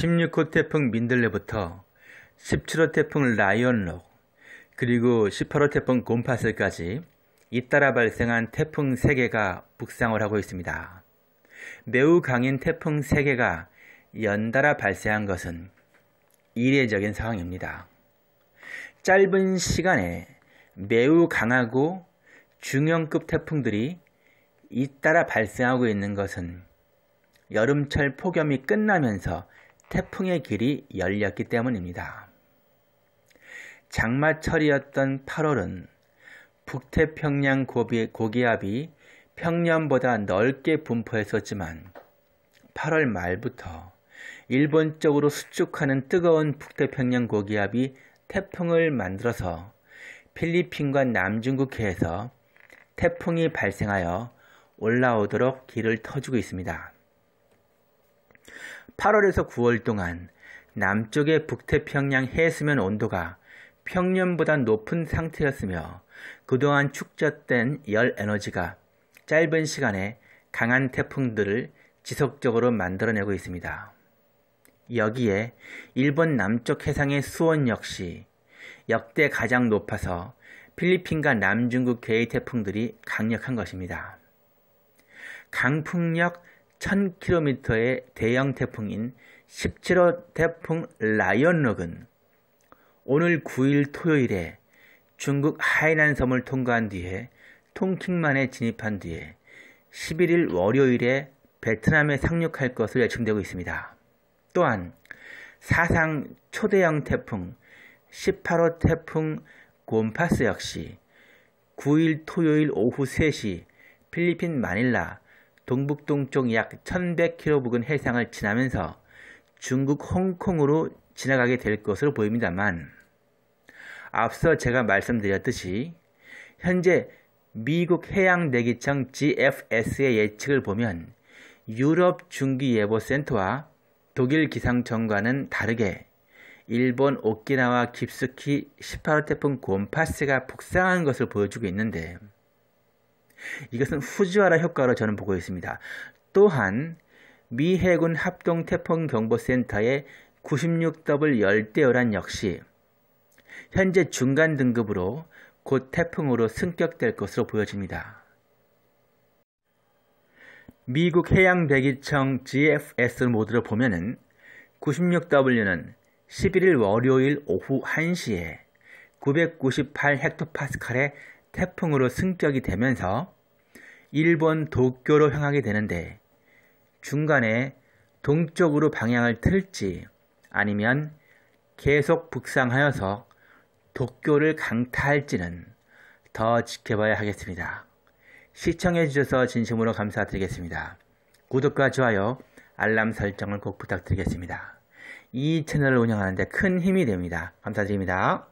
16호 태풍 민들레부터 17호 태풍 라이언록 그리고 18호 태풍 곰파슬까지 잇따라 발생한 태풍 3개가 북상을 하고 있습니다. 매우 강인 태풍 3개가 연달아 발생한 것은 이례적인 상황입니다. 짧은 시간에 매우 강하고 중형급 태풍들이 잇따라 발생하고 있는 것은 여름철 폭염이 끝나면서 태풍의 길이 열렸기 때문입니다. 장마철이었던 8월은 북태평양 고기압이 평년보다 넓게 분포했었지만 8월 말부터 일본 쪽으로 수축하는 뜨거운 북태평양 고기압이 태풍을 만들어서 필리핀과 남중국해에서 태풍이 발생하여 올라오도록 길을 터주고 있습니다. 8월에서 9월 동안 남쪽의 북태평양 해수면 온도가 평년보다 높은 상태였으며 그동안 축적된 열 에너지가 짧은 시간에 강한 태풍들을 지속적으로 만들어내고 있습니다. 여기에 일본 남쪽 해상의 수온 역시 역대 가장 높아서 필리핀과 남중국 괴의 태풍들이 강력한 것입니다. 강풍력 1000km의 대형 태풍인 17호 태풍 라이언럭은 오늘 9일 토요일에 중국 하이난 섬을 통과한 뒤에 통킹만에 진입한 뒤에 11일 월요일에 베트남에 상륙할 것으로 예측되고 있습니다. 또한 사상 초대형 태풍 18호 태풍 곰파스 역시 9일 토요일 오후 3시 필리핀 마닐라 동북동쪽 약 1100km 부근 해상을 지나면서 중국 홍콩으로 지나가게 될 것으로 보입니다만 앞서 제가 말씀드렸듯이 현재 미국 해양대기청 GFS의 예측을 보면 유럽 중기예보센터와 독일 기상청과는 다르게 일본 오키나와 깊숙이 18호 태풍 곰파스가 북상한 것을 보여주고 있는데 이것은 후지와라 효과로 저는 보고 있습니다. 또한 미 해군 합동 태풍 경보센터의 96W 열대어란 역시 현재 중간 등급으로 곧 태풍으로 승격될 것으로 보여집니다. 미국 해양대기청 GFS 모드로 보면은 96W는 11일 월요일 오후 1시에 998헥토파스칼의 태풍으로 승격이 되면서 일본 도쿄로 향하게 되는데 중간에 동쪽으로 방향을 틀지 아니면 계속 북상하여서 도쿄를 강타할지는 더 지켜봐야 하겠습니다. 시청해 주셔서 진심으로 감사드리겠습니다. 구독과 좋아요, 알람 설정을 꼭 부탁드리겠습니다. 이 채널을 운영하는데 큰 힘이 됩니다. 감사드립니다.